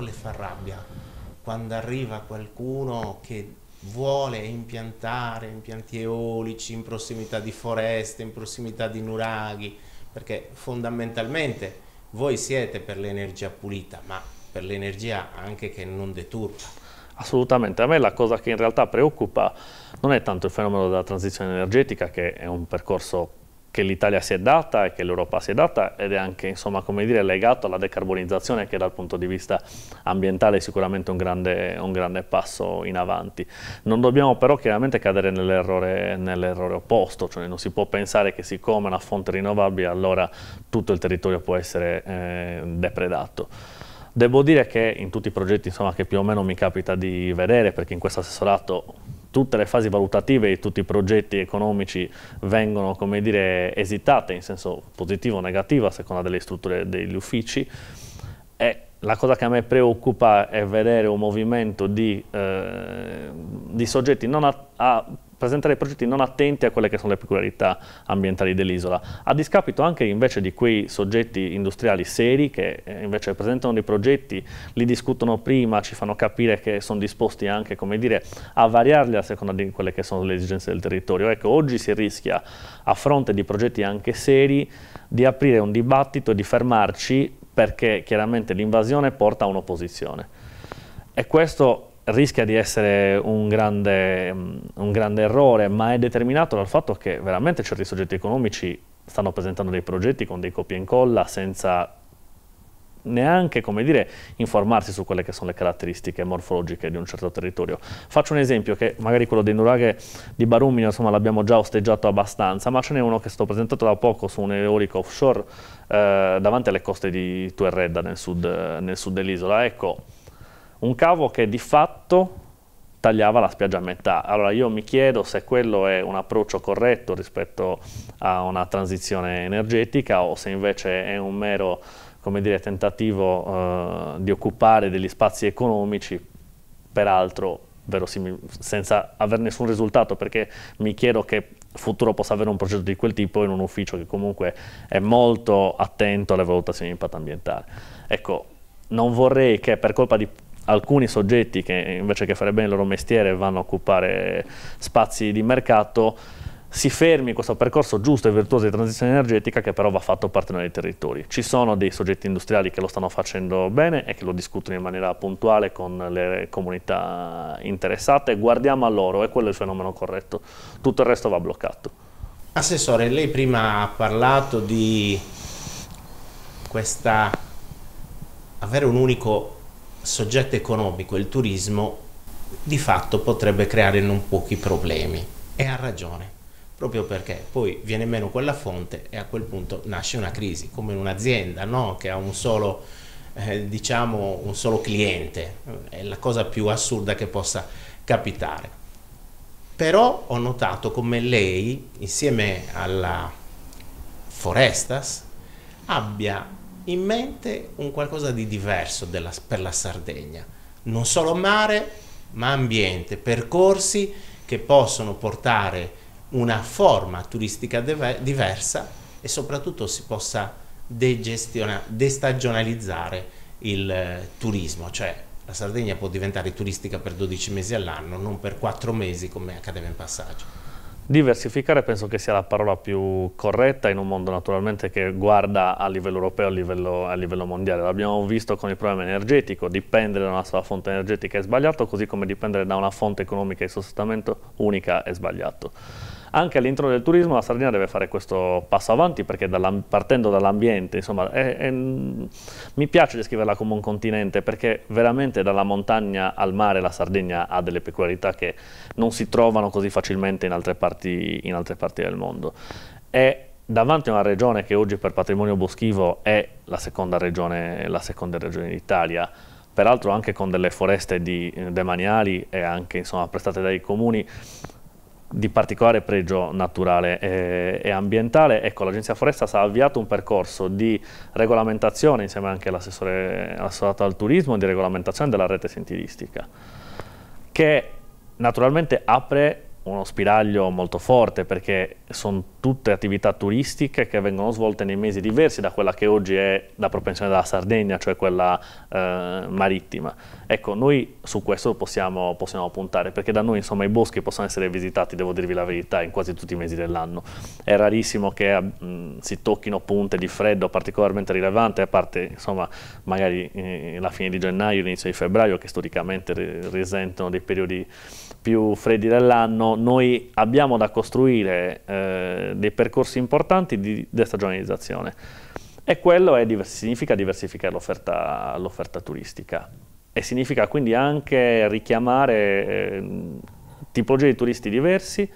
le fa rabbia quando arriva qualcuno che vuole impiantare impianti eolici in prossimità di foreste, in prossimità di nuraghi, perché fondamentalmente voi siete per l'energia pulita, ma per l'energia anche che non deturpa. Assolutamente, a me la cosa che in realtà preoccupa non è tanto il fenomeno della transizione energetica, che è un percorso che l'Italia si è data e che l'Europa si è data ed è anche insomma, dire, legato alla decarbonizzazione che dal punto di vista ambientale è sicuramente un grande, un grande passo in avanti. Non dobbiamo però chiaramente cadere nell'errore nell opposto, cioè non si può pensare che siccome è una fonte rinnovabile allora tutto il territorio può essere eh, depredato. Devo dire che in tutti i progetti insomma, che più o meno mi capita di vedere, perché in questo assessorato tutte le fasi valutative di tutti i progetti economici vengono dire, esitate in senso positivo o negativo a seconda delle strutture degli uffici e la cosa che a me preoccupa è vedere un movimento di, eh, di soggetti non a, a presentare progetti non attenti a quelle che sono le peculiarità ambientali dell'isola, a discapito anche invece di quei soggetti industriali seri che eh, invece presentano dei progetti, li discutono prima, ci fanno capire che sono disposti anche dire, a variarli a seconda di quelle che sono le esigenze del territorio. Ecco, oggi si rischia, a fronte di progetti anche seri, di aprire un dibattito e di fermarci perché chiaramente l'invasione porta a un'opposizione. E questo rischia di essere un grande, mm, un grande, errore, ma è determinato dal fatto che veramente certi soggetti economici stanno presentando dei progetti con dei copia e incolla senza neanche dire, informarsi su quelle che sono le caratteristiche morfologiche di un certo territorio. Faccio un esempio che magari quello dei nuraghe di Barumino l'abbiamo già osteggiato abbastanza, ma ce n'è uno che sto stato presentato da poco su un eolico offshore eh, davanti alle coste di Tuerredda nel sud, nel sud dell'isola. Ecco, un cavo che di fatto tagliava la spiaggia a metà. Allora io mi chiedo se quello è un approccio corretto rispetto a una transizione energetica o se invece è un mero dire, tentativo eh, di occupare degli spazi economici, peraltro senza avere nessun risultato, perché mi chiedo che futuro possa avere un progetto di quel tipo in un ufficio che comunque è molto attento alle valutazioni di impatto ambientale. Ecco, non vorrei che per colpa di alcuni soggetti che invece che fare bene il loro mestiere vanno a occupare spazi di mercato si fermi questo percorso giusto e virtuoso di transizione energetica che però va fatto partendo dai territori. Ci sono dei soggetti industriali che lo stanno facendo bene e che lo discutono in maniera puntuale con le comunità interessate, guardiamo a loro, e quello è il fenomeno corretto, tutto il resto va bloccato. Assessore, lei prima ha parlato di questa avere un unico soggetto economico, il turismo, di fatto potrebbe creare non pochi problemi. E ha ragione, proprio perché poi viene meno quella fonte e a quel punto nasce una crisi, come in un'azienda no? che ha un solo, eh, diciamo, un solo cliente. È la cosa più assurda che possa capitare. Però ho notato come lei, insieme alla Forestas, abbia in mente un qualcosa di diverso della, per la Sardegna, non solo mare, ma ambiente, percorsi che possono portare una forma turistica diversa e soprattutto si possa destagionalizzare il eh, turismo, cioè la Sardegna può diventare turistica per 12 mesi all'anno, non per 4 mesi come accadeva in passaggio. Diversificare penso che sia la parola più corretta in un mondo naturalmente che guarda a livello europeo, a livello, a livello mondiale. L'abbiamo visto con il problema energetico, dipendere da una sola fonte energetica è sbagliato, così come dipendere da una fonte economica di sostentamento unica è sbagliato anche all'interno del turismo la Sardegna deve fare questo passo avanti perché dall partendo dall'ambiente, insomma, è, è, mm, mi piace descriverla come un continente perché veramente dalla montagna al mare la Sardegna ha delle peculiarità che non si trovano così facilmente in altre parti, in altre parti del mondo. È davanti a una regione che oggi per patrimonio boschivo è la seconda regione, regione d'Italia, peraltro anche con delle foreste di, eh, demaniali e anche insomma, prestate dai comuni di particolare pregio naturale e, eh, e ambientale. Ecco, l'Agenzia Forestas ha avviato un percorso di regolamentazione, insieme anche all'assessore associato al turismo, di regolamentazione della rete sentieristica, che naturalmente apre uno spiraglio molto forte perché sono tutte attività turistiche che vengono svolte nei mesi diversi da quella che oggi è la propensione della Sardegna, cioè quella eh, marittima. Ecco, noi su questo possiamo, possiamo, puntare, perché da noi insomma i boschi possono essere visitati, devo dirvi la verità, in quasi tutti i mesi dell'anno. È rarissimo che mh, mm, si tocchino punte di freddo particolarmente rilevante, a parte insomma magari eh, la fine di gennaio, l'inizio di febbraio, che storicamente risentono dei periodi più freddi dell'anno. Noi abbiamo da costruire... Eh, dei percorsi importanti di destagionalizzazione e quello diversi, significa diversificare l'offerta, turistica e significa quindi anche richiamare eh, tipologie di turisti diversi,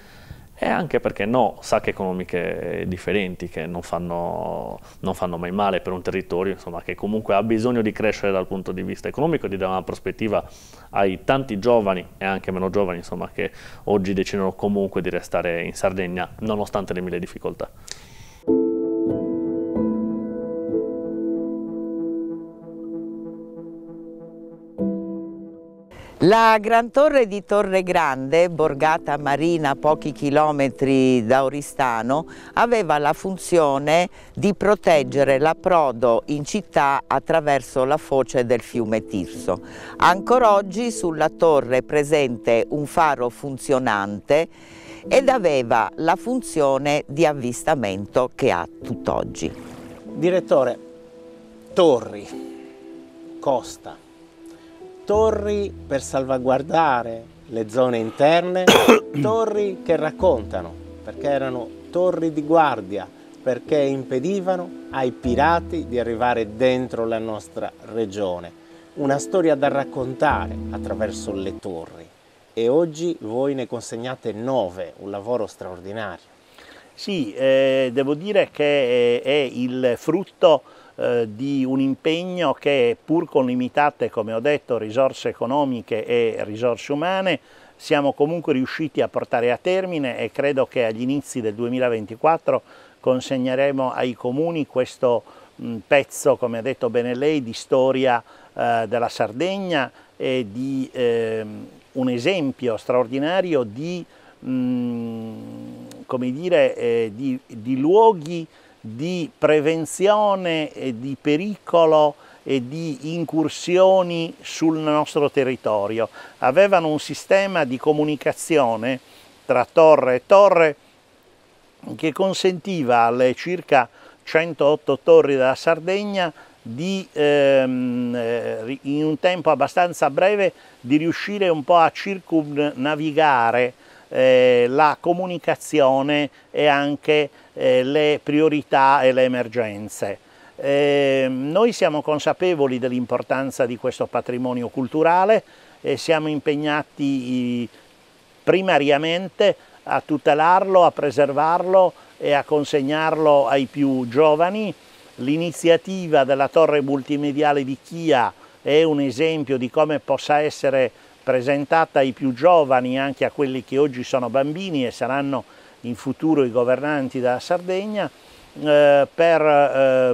e anche perché no, sacche economiche differenti che non fanno, non fanno mai male per un territorio insomma, che comunque ha bisogno di crescere dal punto di vista economico di dare una prospettiva ai tanti giovani e anche meno giovani insomma, che oggi decidono comunque di restare in Sardegna nonostante le mille difficoltà. La Gran Torre di Torre Grande, borgata marina a pochi chilometri da Oristano, aveva la funzione di proteggere l'approdo in città attraverso la foce del fiume Tirso. Ancora oggi sulla torre è presente un faro funzionante ed aveva la funzione di avvistamento che ha tutt'oggi. Direttore, torri, costa, torri per salvaguardare le zone interne, torri che raccontano, perché erano torri di guardia, perché impedivano ai pirati di arrivare dentro la nostra regione. Una storia da raccontare attraverso le torri e oggi voi ne consegnate nove, un lavoro straordinario. Sì, eh, devo dire che eh, è il frutto eh, di un impegno che pur con limitate, come ho detto, risorse economiche e risorse umane, siamo comunque riusciti a portare a termine e credo che agli inizi del 2024 consegneremo ai comuni questo pezzo, come ha detto bene lei, di storia eh, della Sardegna e di ehm, un esempio straordinario di, mh, dire, eh, di, di luoghi di prevenzione di pericolo e di incursioni sul nostro territorio. Avevano un sistema di comunicazione tra torre e torre che consentiva alle circa 108 torri della Sardegna di, ehm, eh, in un tempo abbastanza breve di riuscire un po' a circumnavigare eh, la comunicazione e anche eh, le priorità e le emergenze. Eh, noi siamo consapevoli dell'importanza di questo patrimonio culturale e siamo impegnati primariamente a tutelarlo, a preservarlo e a consegnarlo ai più giovani. L'iniziativa della torre multimediale di Chia è un esempio di come possa essere presentata ai più giovani, anche a quelli che oggi sono bambini e saranno in futuro i governanti della Sardegna, eh, per eh,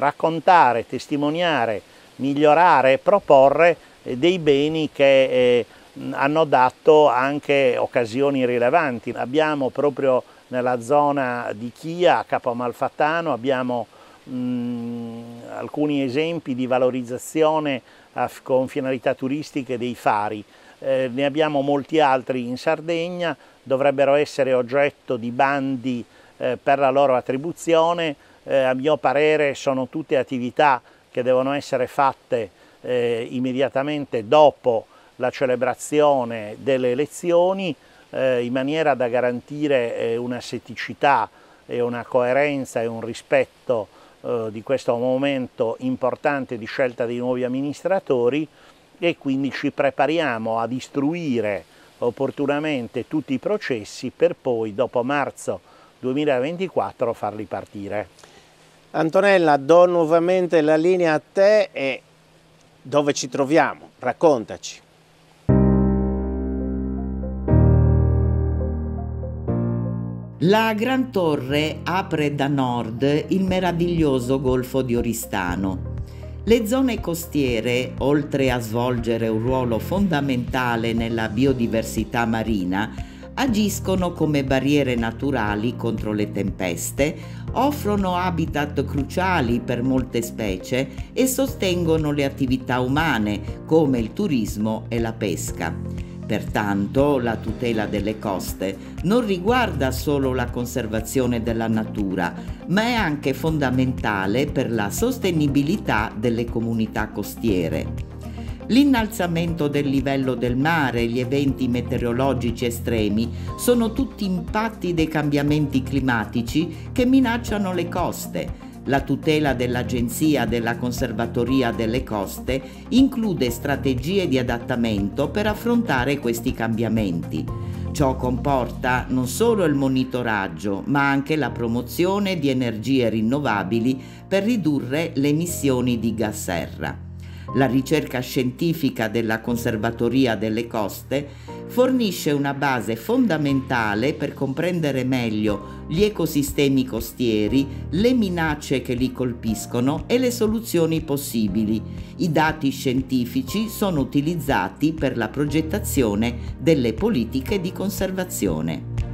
raccontare, testimoniare, migliorare e proporre eh, dei beni che eh, hanno dato anche occasioni rilevanti. Abbiamo proprio nella zona di Chia, a Capo Malfattano, abbiamo mh, mm, alcuni esempi di valorizzazione con finalità turistiche dei fari. Eh, ne abbiamo molti altri in Sardegna, dovrebbero essere oggetto di bandi eh, per la loro attribuzione, eh, a mio parere sono tutte attività che devono essere fatte eh, immediatamente dopo la celebrazione delle elezioni eh, in maniera da garantire eh, una setticità e una coerenza e un rispetto eh, di questo momento importante di scelta dei nuovi amministratori e quindi ci prepariamo ad istruire opportunamente tutti i processi per poi dopo marzo 2024 farli partire. Antonella, do nuovamente la linea a te e dove ci troviamo? Raccontaci. La Gran Torre apre da nord il meraviglioso Golfo di Oristano. Le zone costiere, oltre a svolgere un ruolo fondamentale nella biodiversità marina, agiscono come barriere naturali contro le tempeste, offrono habitat cruciali per molte specie e sostengono le attività umane come il turismo e la pesca. Pertanto la tutela delle coste non riguarda solo la conservazione della natura, ma è anche fondamentale per la sostenibilità delle comunità costiere. L'innalzamento del livello del mare e gli eventi meteorologici estremi sono tutti impatti dei cambiamenti climatici che minacciano le coste la tutela dell'Agenzia della Conservatoria delle Coste include strategie di adattamento per affrontare questi cambiamenti. Ciò comporta non solo il monitoraggio, ma anche la promozione di energie rinnovabili per ridurre le emissioni di gas serra la ricerca scientifica della Conservatoria delle Coste, fornisce una base fondamentale per comprendere meglio gli ecosistemi costieri, le minacce che li colpiscono e le soluzioni possibili. I dati scientifici sono utilizzati per la progettazione delle politiche di conservazione.